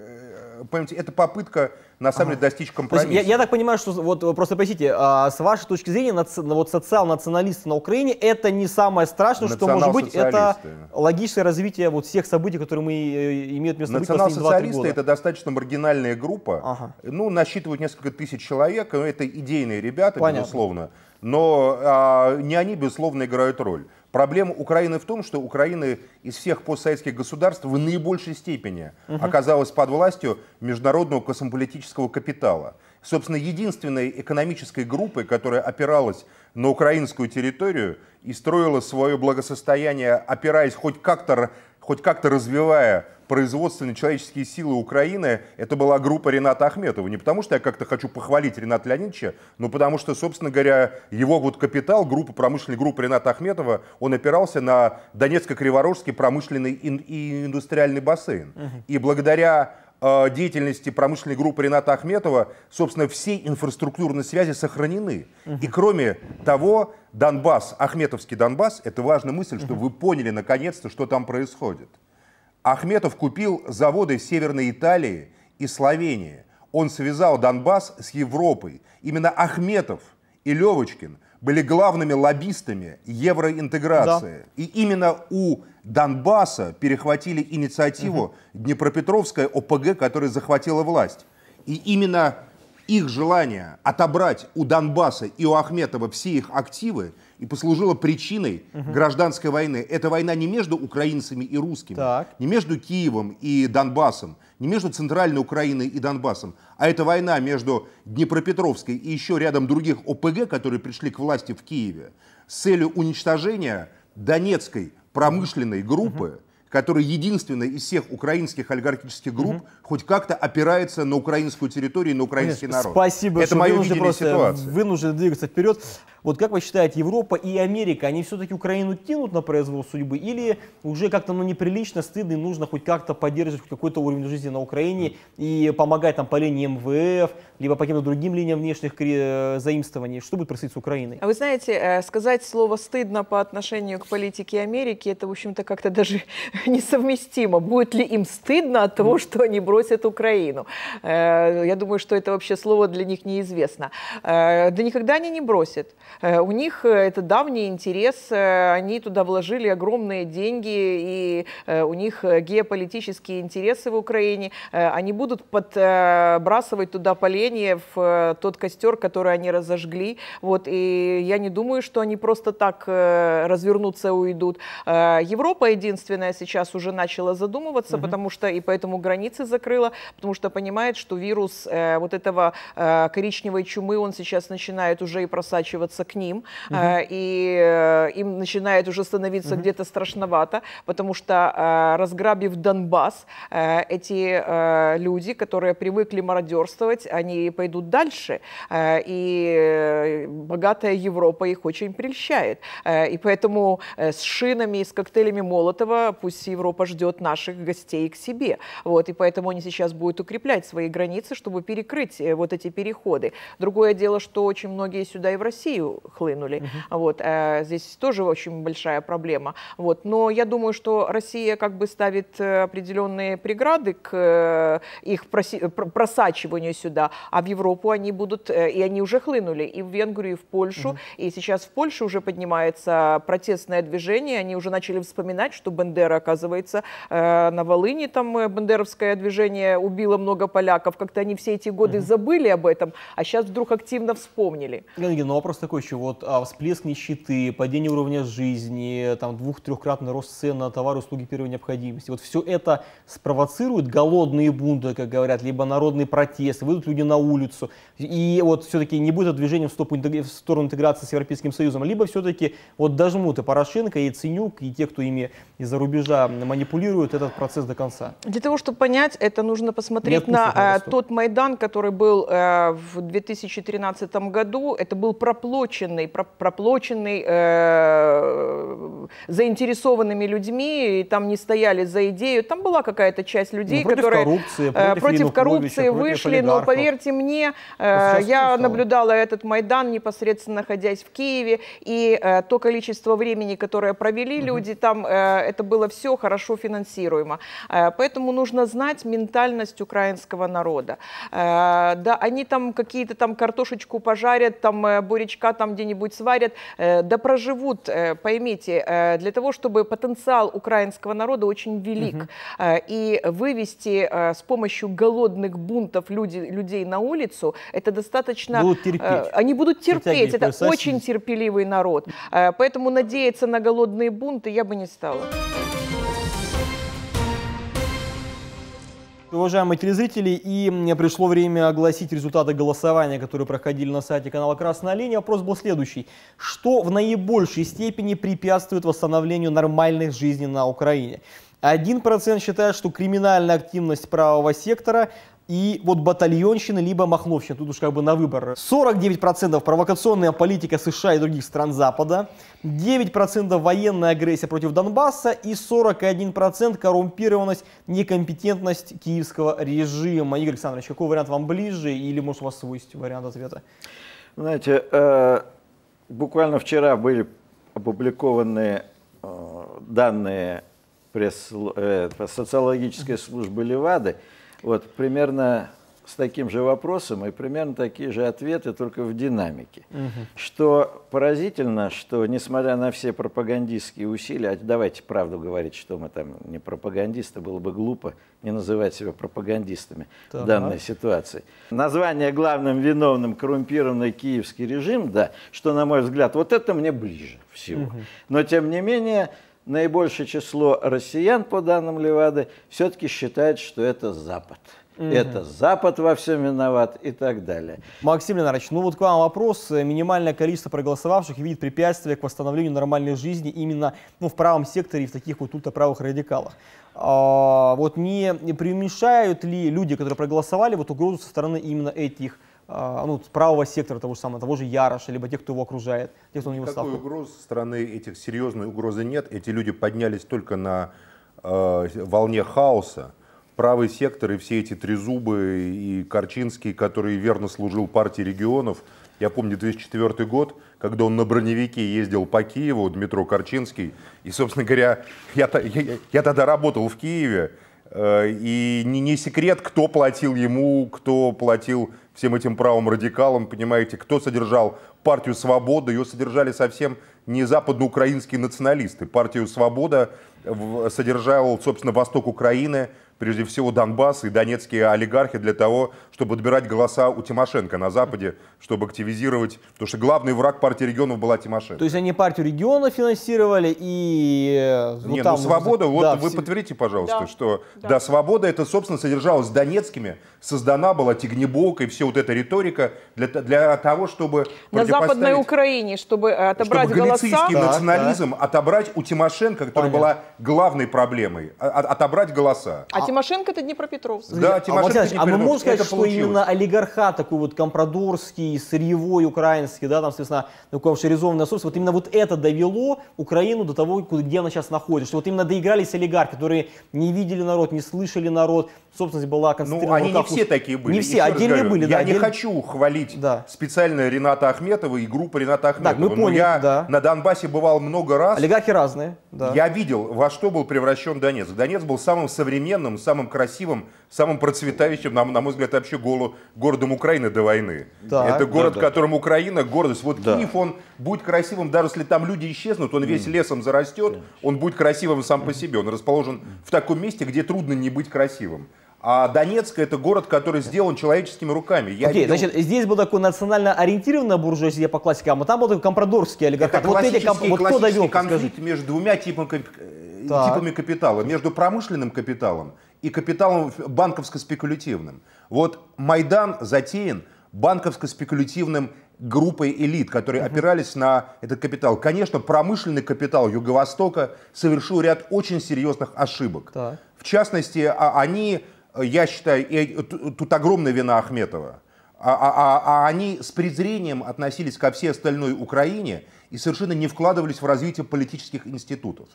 э, понимаете, это попытка на самом деле ага. достичь компромисса. я, я так понимаю, что вот просто поясните, а, с вашей точки зрения, наци, вот социал-националисты на Украине это не самое страшное, что может быть, это логичное развитие вот всех событий, которые мы э, имеют место быть Национал-социалисты это достаточно маргинальная группа, ага. ну насчитывают несколько тысяч человек, но ну, это идейные ребята, Понятно. безусловно, но а, не они безусловно играют роль. Проблема Украины в том, что Украина из всех постсоветских государств в наибольшей степени угу. оказалась под властью международного космополитического капитала. Собственно, единственной экономической группой, которая опиралась на украинскую территорию и строила свое благосостояние, опираясь хоть как-то хоть как-то развивая производственные человеческие силы Украины, это была группа Рената Ахметова. Не потому, что я как-то хочу похвалить Рената Леонидовича, но потому что, собственно говоря, его вот капитал, группа, промышленной группы Рената Ахметова, он опирался на Донецко-Криворожский промышленный и индустриальный бассейн. Угу. И благодаря э, деятельности промышленной группы Рената Ахметова, собственно, все инфраструктурные связи сохранены. Угу. И кроме того, Донбасс, Ахметовский Донбасс, это важная мысль, угу. что вы поняли наконец-то, что там происходит. Ахметов купил заводы Северной Италии и Словении. Он связал Донбасс с Европой. Именно Ахметов и Левочкин были главными лоббистами евроинтеграции. Да. И именно у Донбасса перехватили инициативу угу. Днепропетровская ОПГ, которая захватила власть. И именно их желание отобрать у Донбасса и у Ахметова все их активы – и послужила причиной угу. гражданской войны. Это война не между украинцами и русскими, так. не между Киевом и Донбассом, не между Центральной Украиной и Донбассом, а это война между Днепропетровской и еще рядом других ОПГ, которые пришли к власти в Киеве, с целью уничтожения Донецкой промышленной группы, угу которая единственная из всех украинских олигархических групп угу. хоть как-то опирается на украинскую территорию и на украинский Конечно, народ. Спасибо, Это что мое видение ситуации. вынуждены двигаться вперед. Вот как вы считаете, Европа и Америка, они все-таки Украину тянут на произвол судьбы или уже как-то ну, неприлично, стыдно и нужно хоть как-то поддерживать какой-то уровень жизни на Украине и помогать там по линии МВФ, либо по каким-то другим линиям внешних э, заимствований? Что будет происходить с Украиной? А вы знаете, э, сказать слово «стыдно» по отношению к политике Америки, это, в общем-то, как-то даже несовместимо. Будет ли им стыдно от того, что они бросят Украину? Э, я думаю, что это вообще слово для них неизвестно. Да никогда они не бросят. Э, у них э, это давний интерес, э, они туда вложили огромные деньги, и у них геополитические интересы в Украине. Они будут подбрасывать туда поленье в тот костер, который они разожгли. Вот, и я не думаю, что они просто так развернутся и уйдут. Европа единственная сейчас уже начала задумываться, угу. потому что и поэтому границы закрыла, потому что понимает, что вирус вот этого коричневой чумы, он сейчас начинает уже и просачиваться тянутся к ним, угу. э, и э, им начинает уже становиться угу. где-то страшновато, потому что э, разграбив Донбасс, э, эти э, люди, которые привыкли мародерствовать, они пойдут дальше, э, и э, богатая Европа их очень прельщает. Э, и поэтому э, с шинами, с коктейлями Молотова пусть Европа ждет наших гостей к себе. Вот, и поэтому они сейчас будут укреплять свои границы, чтобы перекрыть э, вот эти переходы. Другое дело, что очень многие сюда и в Россию Россию хлынули. Угу. Вот, э, здесь тоже очень большая проблема. Вот, но я думаю, что Россия как бы ставит э, определенные преграды к э, их просачиванию сюда, а в Европу они будут, э, и они уже хлынули, и в Венгрию, и в Польшу, угу. и сейчас в Польше уже поднимается протестное движение, они уже начали вспоминать, что Бендера, оказывается, на Волыни там бендеровское движение убило много поляков, как-то они все эти годы угу. забыли об этом, а сейчас вдруг активно вспомнили. Ну, вопрос такой, еще вот а, всплеск нищеты, падение уровня жизни, там двух-трехкратный рост цен на товары услуги первой необходимости. Вот все это спровоцирует голодные бунты, как говорят, либо народный протест, выйдут люди на улицу. И вот все-таки не будет движения в, в сторону интеграции с Европейским Союзом, либо все-таки вот дожмут и Порошенко, и Ценюк, и те, кто ими из-за рубежа манипулируют этот процесс до конца. Для того, чтобы понять, это нужно посмотреть на э, тот Майдан, который был э, в 2013 году. Это был проплоченный проплоченный, проплоченный э, заинтересованными людьми, и там не стояли за идею. Там была какая-то часть ну, людей, ну, которые коррупции, э, против, против коррупции вышли, но поверьте мне, э, я наблюдала этот Майдан непосредственно находясь в Киеве, и э, то количество времени, которое провели угу. люди там, э, это было все хорошо финансируемо. Э, поэтому нужно знать ментальность украинского народа. Э, да, они там какие-то там картошечку пожарят, там э, бурячка там где-нибудь сварят, э, да проживут, э, поймите, э, для того, чтобы потенциал украинского народа очень велик. Угу. И вывести с помощью голодных бунтов люди, людей на улицу, это достаточно... Будут терпеть. Они будут терпеть, это очень терпеливый народ. Поэтому надеяться на голодные бунты я бы не стала. Уважаемые телезрители, и мне пришло время огласить результаты голосования, которые проходили на сайте канала «Красная линия». Вопрос был следующий. Что в наибольшей степени препятствует восстановлению нормальной жизни на Украине? 1% считает, что криминальная активность правого сектора, и вот батальонщина, либо махновщина. Тут уж как бы на выбор. 49% провокационная политика США и других стран Запада, 9% военная агрессия против Донбасса и 41% коррумпированность, некомпетентность киевского режима. Игорь Александрович, какой вариант вам ближе или может у вас свой вариант ответа? Знаете, э, буквально вчера были опубликованы э, данные э, пресс, социологической службы Левады, вот примерно с таким же вопросом и примерно такие же ответы, только в динамике. Угу. Что поразительно, что несмотря на все пропагандистские усилия, а давайте правду говорить, что мы там не пропагандисты, было бы глупо не называть себя пропагандистами да. в данной ситуации. Название главным виновным коррумпированный киевский режим, да, что, на мой взгляд, вот это мне ближе всего. Угу. Но, тем не менее, наибольшее число россиян, по данным Левады, все-таки считает, что это Запад. Угу. Это Запад во всем виноват и так далее. Максим Леонидович, ну вот к вам вопрос. Минимальное количество проголосовавших видит препятствия к восстановлению нормальной жизни именно ну, в правом секторе и в таких вот ультраправых радикалах. А, вот не преуменьшают ли люди, которые проголосовали, вот угрозу со стороны именно этих а, ну, правого сектора того же самого, того же Яроша, либо тех, кто его окружает, тех, кто у него Никакой угроз со стороны этих серьезной угрозы нет. Эти люди поднялись только на э, волне хаоса. Правый сектор и все эти трезубы и Корчинский, который верно служил партии регионов. Я помню 2004 год, когда он на броневике ездил по Киеву, Дмитро Корчинский. И, собственно говоря, я, я, я, я тогда работал в Киеве. Э, и не, не секрет, кто платил ему, кто платил всем этим правым радикалам, понимаете, кто содержал партию «Свобода», ее содержали совсем не западноукраинские националисты. Партию «Свобода» содержал, собственно, восток Украины, прежде всего Донбасс и донецкие олигархи для того, чтобы отбирать голоса у Тимошенко на Западе, чтобы активизировать, потому что главный враг партии регионов была Тимошенко. То есть они партию региона финансировали и... Э, вот Нет, ну свобода, вот да, вы все... подтвердите, пожалуйста, да, что да. да, свобода это, собственно, содержалась донецкими, создана была Тигнебок и все вот эта риторика для, для того, чтобы... На Западной Украине, чтобы отобрать чтобы голоса... Чтобы да, национализм да. отобрать у Тимошенко, которая Понятно. была главной проблемой, а, а, отобрать голоса. А Тимошенко это Днепропетровск. Да, Тимошенко а, а мы можем сказать, что получилось. именно олигархат, такой вот компрадорский, сырьевой, украинский, да, там, соответственно, такое шаризованное собственно, вот именно вот это довело Украину до того, где она сейчас находится. Что вот именно доигрались олигархи, которые не видели народ, не слышали народ, собственность была ну, концентрирована. Ну, они не все такие были. Не все, отдельные были, Я отдельные... не хочу хвалить да. специально Рената Ахметова и группу Рената Ахметова. Так, мы ну, поняли, Но я да. на Донбассе бывал много раз. Олигархи разные. Да. Я видел, во что был превращен Донецк. Донецк был самым современным, самым красивым, самым процветающим, на, на мой взгляд, вообще голу, городом Украины до войны. Так, это город, да, да. которым Украина, гордость. Вот да. Киев, он будет красивым, даже если там люди исчезнут, он весь mm. лесом зарастет, он будет красивым сам по себе. Он расположен в таком месте, где трудно не быть красивым. А Донецк это город, который сделан человеческими руками. Я Окей, видел... значит, здесь был такой национально ориентированный буржуазия по классикам, а там был такой компрадорский олигархат. Это вот эти комп... вот кто довел, конфликт скажи? между двумя типами, э, так. типами капитала. Между промышленным капиталом и капиталом банковско-спекулятивным. Вот Майдан затеян банковско-спекулятивным группой элит, которые угу. опирались на этот капитал. Конечно, промышленный капитал Юго-Востока совершил ряд очень серьезных ошибок. Да. В частности, а, они, я считаю, и э, тут огромная вина Ахметова, а, а, а, а они с презрением относились ко всей остальной Украине и совершенно не вкладывались в развитие политических институтов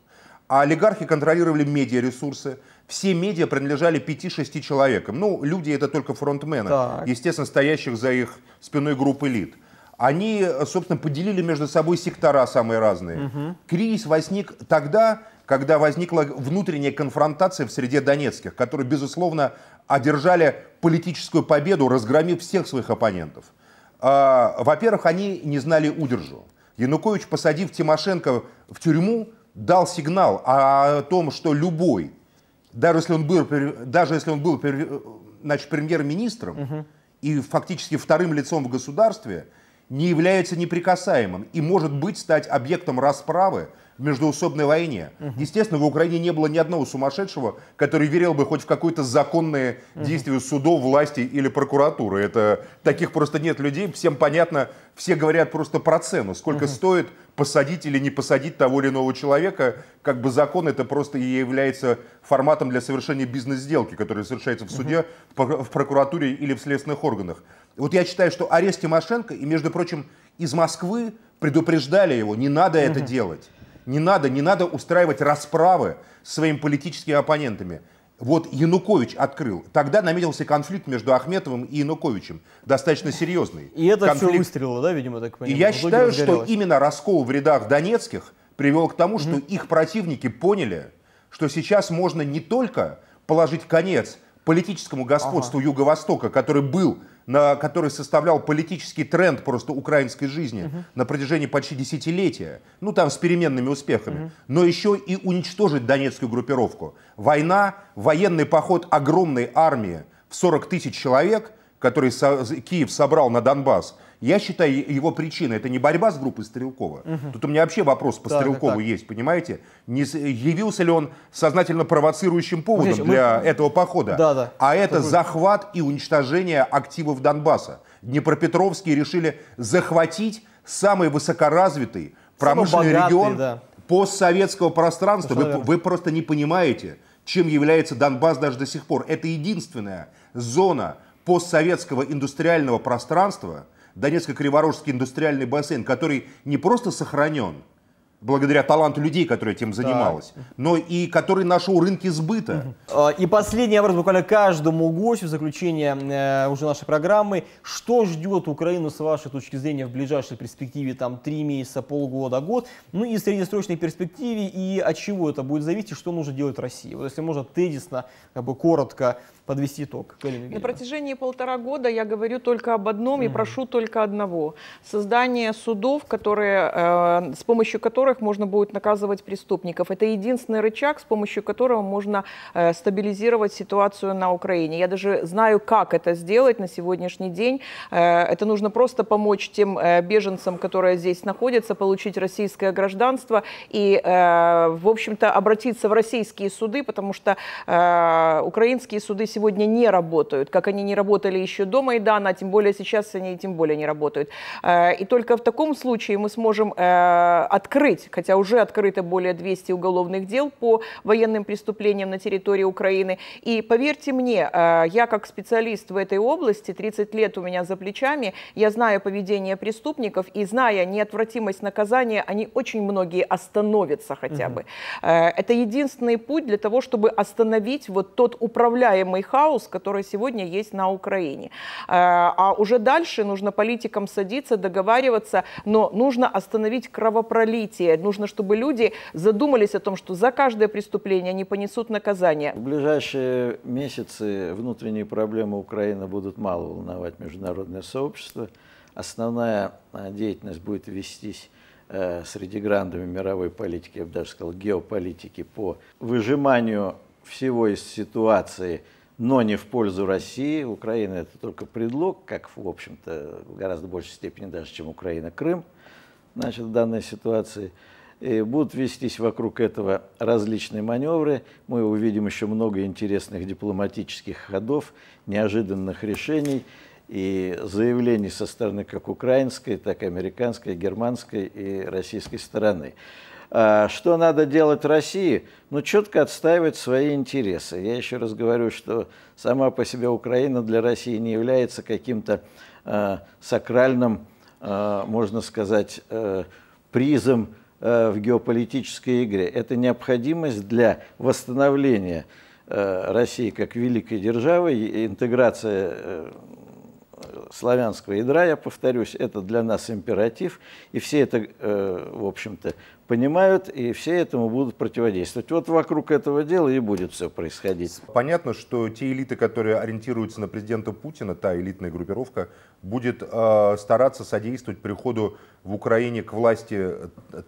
а олигархи контролировали медиаресурсы. Все медиа принадлежали 5-6 человекам. Ну, люди это только фронтмены, так. естественно, стоящих за их спиной групп элит. Они, собственно, поделили между собой сектора самые разные. Угу. Кризис возник тогда, когда возникла внутренняя конфронтация в среде донецких, которые, безусловно, одержали политическую победу, разгромив всех своих оппонентов. А, во-первых, они не знали удержу. Янукович, посадив Тимошенко в тюрьму, дал сигнал о том, что любой, даже если он был, даже если он был значит, премьер-министром угу. и фактически вторым лицом в государстве, не является неприкасаемым и может быть стать объектом расправы в междуусобной войне. Угу. Естественно, в Украине не было ни одного сумасшедшего, который верил бы хоть в какое-то законное угу. действие судов, власти или прокуратуры. Это таких просто нет людей. Всем понятно, все говорят просто про цену, сколько угу. стоит посадить или не посадить того или иного человека. Как бы закон это просто и является форматом для совершения бизнес-сделки, которая совершается в суде, угу. в прокуратуре или в следственных органах. Вот я считаю, что арест Тимошенко и, между прочим, из Москвы предупреждали его, не надо угу. это делать. Не надо, не надо устраивать расправы с своими политическими оппонентами. Вот Янукович открыл. Тогда наметился конфликт между Ахметовым и Януковичем. Достаточно серьезный. И это конфликт. все выстрелило, да, видимо, так понимаю? И я считаю, что именно раскол в рядах донецких привел к тому, что mm их противники поняли, что сейчас можно не только положить конец политическому господству ага. Юго-Востока, который был на, который составлял политический тренд просто украинской жизни угу. на протяжении почти десятилетия, ну там с переменными успехами, угу. но еще и уничтожить донецкую группировку. Война, военный поход огромной армии в 40 тысяч человек, который Киев собрал на Донбасс, я считаю его причиной, это не борьба с группой Стрелкова. Угу. Тут у меня вообще вопрос по так, Стрелкову так. есть, понимаете? Не, явился ли он сознательно провоцирующим ну, поводом Здесь, для мы... этого похода? Да, да. А это, это захват и уничтожение активов Донбасса. Днепропетровские решили захватить самый высокоразвитый промышленный богатый, регион да. постсоветского пространства. Вы, вы просто не понимаете, чем является Донбасс даже до сих пор. Это единственная зона постсоветского индустриального пространства, Донецко-Криворожский индустриальный бассейн, который не просто сохранен, благодаря таланту людей, которые этим занималась, да. но и который нашел рынки сбыта. А, и последний вопрос буквально каждому гостю в заключение э, уже нашей программы. Что ждет Украину с вашей точки зрения в ближайшей перспективе, там, три месяца, полгода, год, ну и в среднесрочной перспективе, и от чего это будет зависеть, и что нужно делать России? Вот если можно тезисно, как бы коротко, подвести итог. На протяжении полтора года я говорю только об одном mm и прошу только одного. Создание судов, которые, э, с помощью которых можно будет наказывать преступников. Это единственный рычаг, с помощью которого можно э, стабилизировать ситуацию на Украине. Я даже знаю, как это сделать на сегодняшний день. Э, это нужно просто помочь тем э, беженцам, которые здесь находятся, получить российское гражданство и, э, в общем-то, обратиться в российские суды, потому что э, украинские суды сегодня не работают, как они не работали еще до Майдана, тем более сейчас они тем более не работают. Э, и только в таком случае мы сможем э, открыть, хотя уже открыто более 200 уголовных дел по военным преступлениям на территории Украины. И поверьте мне, э, я как специалист в этой области, 30 лет у меня за плечами, я знаю поведение преступников и зная неотвратимость наказания, они очень многие остановятся хотя бы. Угу. Это единственный путь для того, чтобы остановить вот тот управляемый хаос, который сегодня есть на Украине. Э, а уже дальше нужно политикам садиться, договариваться, но нужно остановить кровопролитие. Нужно, чтобы люди задумались о том, что за каждое преступление они понесут наказание. В ближайшие месяцы внутренние проблемы Украины будут мало волновать международное сообщество. Основная а, деятельность будет вестись э, среди грандами мировой политики, я бы даже сказал, геополитики по выжиманию всего из ситуации – но не в пользу России. Украина это только предлог, как, в общем-то, в гораздо большей степени даже, чем Украина, Крым, значит, в данной ситуации. И будут вестись вокруг этого различные маневры. Мы увидим еще много интересных дипломатических ходов, неожиданных решений и заявлений со стороны как украинской, так и американской, германской и российской стороны. А, что надо делать России? Ну, четко отстаивать свои интересы. Я еще раз говорю, что сама по себе Украина для России не является каким-то а, сакральным, а, можно сказать, э, призом э, в геополитической игре. Это необходимость для восстановления э, России как великой державы, интеграция славянского ядра, я повторюсь, это для нас императив, и все это, э, в общем-то, понимают, и все этому будут противодействовать. Вот вокруг этого дела и будет все происходить. Понятно, что те элиты, которые ориентируются на президента Путина, та элитная группировка, будет э, стараться содействовать приходу в Украине к власти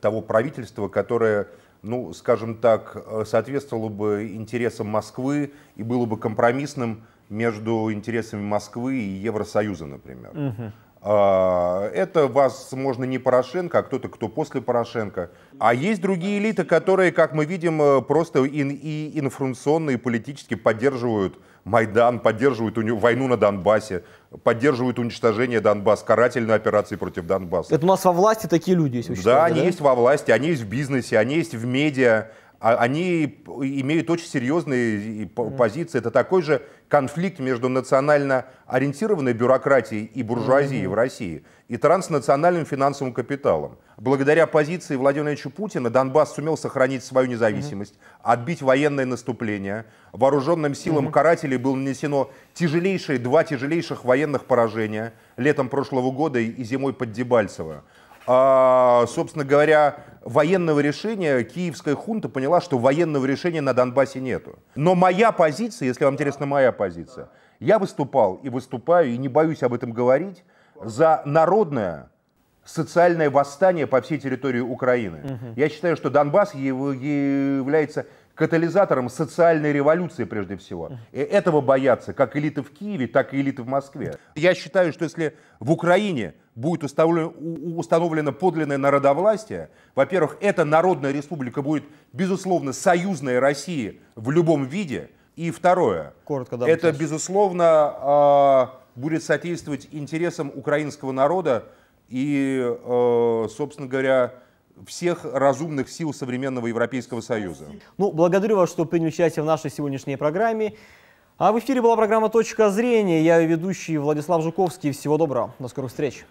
того правительства, которое ну, скажем так, э, соответствовало бы интересам Москвы и было бы компромиссным между интересами Москвы и Евросоюза, например. Угу. Это вас, можно не Порошенко, а кто-то, кто после Порошенко. А есть другие элиты, которые, как мы видим, э, просто ин и информационно и политически поддерживают Майдан, поддерживают войну на Донбассе, поддерживают уничтожение Донбасса, карательные операции против Донбасса. Это у нас во власти такие люди есть? Да, они да? есть во власти, они есть в бизнесе, они есть в медиа, а они имеют очень серьезные позиции. Это такой же конфликт между национально ориентированной бюрократией и буржуазией mm-hmm. в России и транснациональным финансовым капиталом. Благодаря позиции Владимира Ильича Путина Донбасс сумел сохранить свою независимость, mm-hmm. отбить военное наступление. Вооруженным силам mm-hmm. карателей было нанесено тяжелейшие, два тяжелейших военных поражения летом прошлого года и зимой под Дебальцево. А, собственно говоря, военного решения киевская хунта поняла, что военного решения на Донбассе нету. Но моя позиция, если вам интересна моя позиция, я выступал и выступаю, и не боюсь об этом говорить, за народное социальное восстание по всей территории Украины. Угу. Я считаю, что Донбасс является катализатором социальной революции прежде всего. И этого боятся как элиты в Киеве, так и элиты в Москве. Я считаю, что если в Украине будет установлено, установлено подлинное народовластие, во-первых, эта народная республика будет, безусловно, союзной России в любом виде. И второе, Коротко, да, это, безусловно, а, будет соответствовать интересам украинского народа и, э, собственно говоря, всех разумных сил современного Европейского Союза. Ну, благодарю вас, что приняли участие в нашей сегодняшней программе. А в эфире была программа «Точка зрения». Я ведущий Владислав Жуковский. Всего доброго. До скорых встреч.